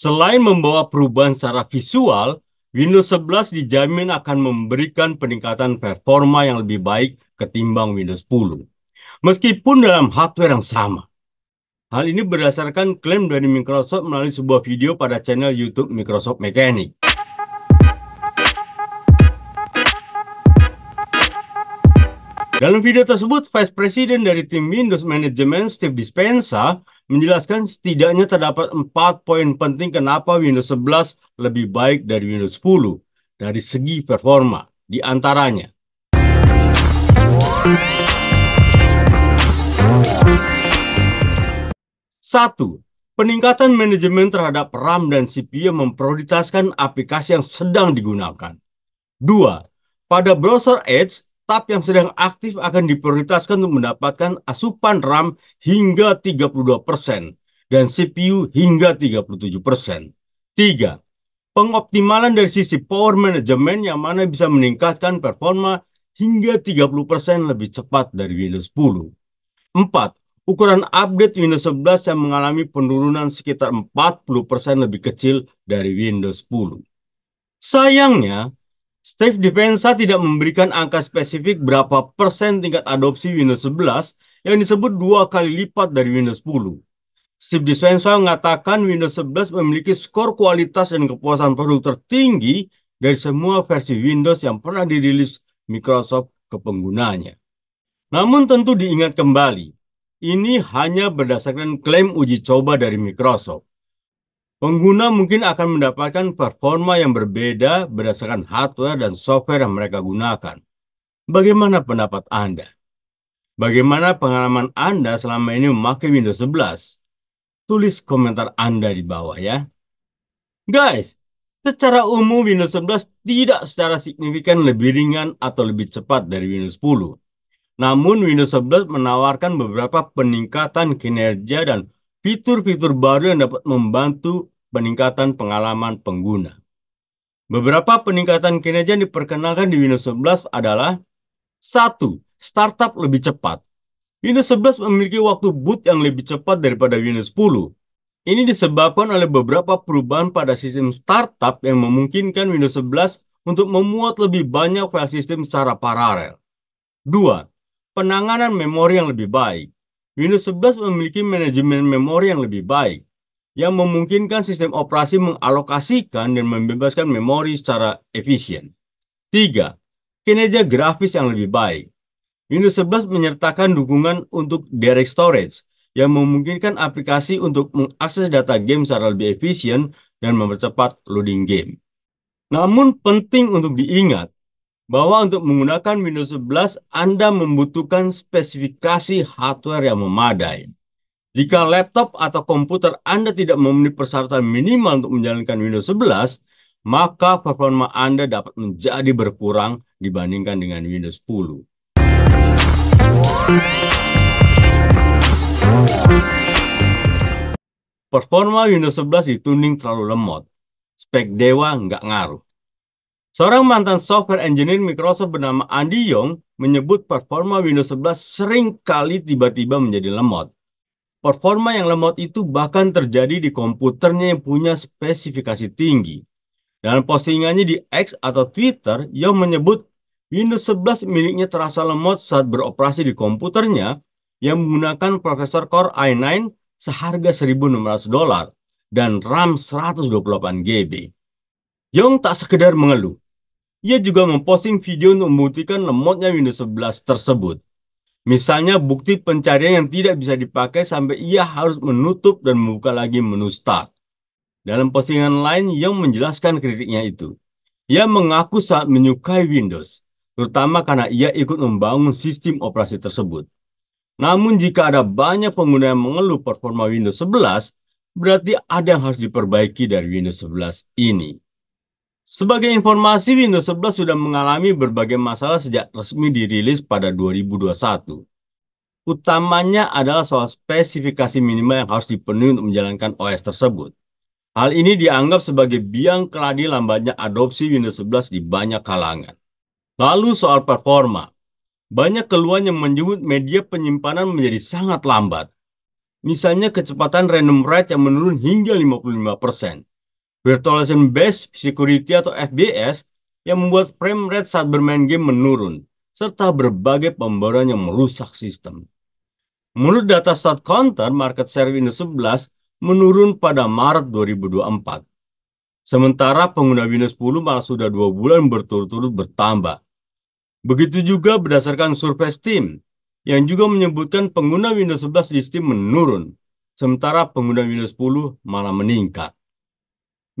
Selain membawa perubahan secara visual, Windows 11 dijamin akan memberikan peningkatan performa yang lebih baik ketimbang Windows 10. Meskipun dalam hardware yang sama. Hal ini berdasarkan klaim dari Microsoft melalui sebuah video pada channel YouTube Microsoft Mechanic. Dalam video tersebut, Vice President dari tim Windows Management Steve Dispensa, menjelaskan setidaknya terdapat empat poin penting kenapa Windows 11 lebih baik dari Windows 10 dari segi performa, di antaranya. Satu, peningkatan manajemen terhadap RAM dan CPU memprioritaskan aplikasi yang sedang digunakan. Dua, pada browser Edge, Staf yang sedang aktif akan diprioritaskan untuk mendapatkan asupan RAM hingga 32% dan CPU hingga 37%. Tiga, Pengoptimalan dari sisi power management yang mana bisa meningkatkan performa hingga 30% lebih cepat dari Windows 10. Empat, ukuran update Windows 11 yang mengalami penurunan sekitar 40% lebih kecil dari Windows 10. Sayangnya, Steve Defensa tidak memberikan angka spesifik berapa persen tingkat adopsi Windows 11 yang disebut dua kali lipat dari Windows 10. Steve Defensa mengatakan Windows 11 memiliki skor kualitas dan kepuasan produk tertinggi dari semua versi Windows yang pernah dirilis Microsoft ke penggunanya. Namun tentu diingat kembali, ini hanya berdasarkan klaim uji coba dari Microsoft. Pengguna mungkin akan mendapatkan performa yang berbeda berdasarkan hardware dan software yang mereka gunakan. Bagaimana pendapat Anda? Bagaimana pengalaman Anda selama ini memakai Windows 11? Tulis komentar Anda di bawah ya. Guys, secara umum Windows 11 tidak secara signifikan lebih ringan atau lebih cepat dari Windows 10. Namun Windows 11 menawarkan beberapa peningkatan kinerja dan fitur-fitur baru yang dapat membantu peningkatan pengalaman pengguna. Beberapa peningkatan kinerja yang diperkenalkan di Windows 11 adalah 1. Startup lebih cepat. Windows 11 memiliki waktu boot yang lebih cepat daripada Windows 10. Ini disebabkan oleh beberapa perubahan pada sistem startup yang memungkinkan Windows 11 untuk memuat lebih banyak file sistem secara paralel. 2. Penanganan memori yang lebih baik. Windows 11 memiliki manajemen memori yang lebih baik yang memungkinkan sistem operasi mengalokasikan dan membebaskan memori secara efisien. 3. Kinerja grafis yang lebih baik. Windows 11 menyertakan dukungan untuk direct storage yang memungkinkan aplikasi untuk mengakses data game secara lebih efisien dan mempercepat loading game. Namun penting untuk diingat bahwa untuk menggunakan Windows 11 Anda membutuhkan spesifikasi hardware yang memadai. Jika laptop atau komputer Anda tidak memenuhi persyaratan minimal untuk menjalankan Windows 11, maka performa Anda dapat menjadi berkurang dibandingkan dengan Windows 10. Performa Windows 11 tuning terlalu lemot. Spek dewa nggak ngaruh. Seorang mantan software engineer Microsoft bernama Andy Young menyebut performa Windows 11 sering kali tiba-tiba menjadi lemot. Performa yang lemot itu bahkan terjadi di komputernya yang punya spesifikasi tinggi. Dalam postingannya di X atau Twitter, yang menyebut Windows 11 miliknya terasa lemot saat beroperasi di komputernya yang menggunakan Profesor Core i9 seharga 1.600 dolar dan RAM 128 GB. Yong tak sekedar mengeluh. Ia juga memposting video untuk membuktikan lemotnya Windows 11 tersebut. Misalnya bukti pencarian yang tidak bisa dipakai sampai ia harus menutup dan membuka lagi menu start. Dalam postingan lain yang menjelaskan kritiknya itu. Ia mengaku saat menyukai Windows, terutama karena ia ikut membangun sistem operasi tersebut. Namun jika ada banyak pengguna yang mengeluh performa Windows 11, berarti ada yang harus diperbaiki dari Windows 11 ini. Sebagai informasi, Windows 11 sudah mengalami berbagai masalah sejak resmi dirilis pada 2021. Utamanya adalah soal spesifikasi minimal yang harus dipenuhi untuk menjalankan OS tersebut. Hal ini dianggap sebagai biang keladi lambatnya adopsi Windows 11 di banyak kalangan. Lalu soal performa. Banyak keluhan yang menyebut media penyimpanan menjadi sangat lambat. Misalnya kecepatan random write yang menurun hingga 55%. Virtualization Based Security atau FBS yang membuat frame rate saat bermain game menurun, serta berbagai pembaruan yang merusak sistem. Menurut data Counter, market share Windows 11 menurun pada Maret 2024. Sementara pengguna Windows 10 malah sudah dua bulan berturut-turut bertambah. Begitu juga berdasarkan survei Steam, yang juga menyebutkan pengguna Windows 11 di Steam menurun, sementara pengguna Windows 10 malah meningkat.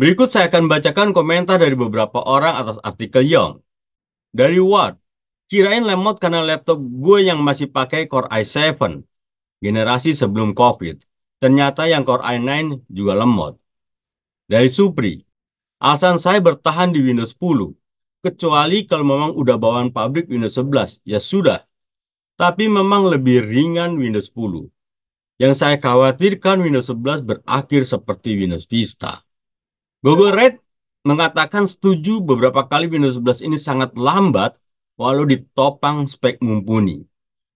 Berikut saya akan bacakan komentar dari beberapa orang atas artikel Young. Dari Ward, kirain lemot karena laptop gue yang masih pakai Core i7, generasi sebelum COVID. Ternyata yang Core i9 juga lemot. Dari Supri, alasan saya bertahan di Windows 10, kecuali kalau memang udah bawaan pabrik Windows 11, ya sudah. Tapi memang lebih ringan Windows 10. Yang saya khawatirkan Windows 11 berakhir seperti Windows Vista. Google Red mengatakan setuju beberapa kali Windows 11 ini sangat lambat walau ditopang spek mumpuni.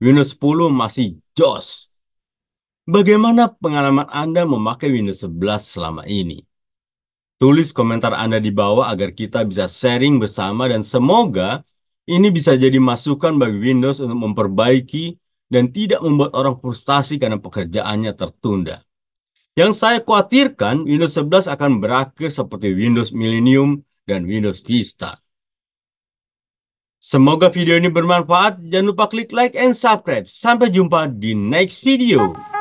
Windows 10 masih jos. Bagaimana pengalaman Anda memakai Windows 11 selama ini? Tulis komentar Anda di bawah agar kita bisa sharing bersama dan semoga ini bisa jadi masukan bagi Windows untuk memperbaiki dan tidak membuat orang frustasi karena pekerjaannya tertunda. Yang saya khawatirkan Windows 11 akan berakhir seperti Windows Millennium dan Windows Vista. Semoga video ini bermanfaat. Jangan lupa klik like and subscribe. Sampai jumpa di next video.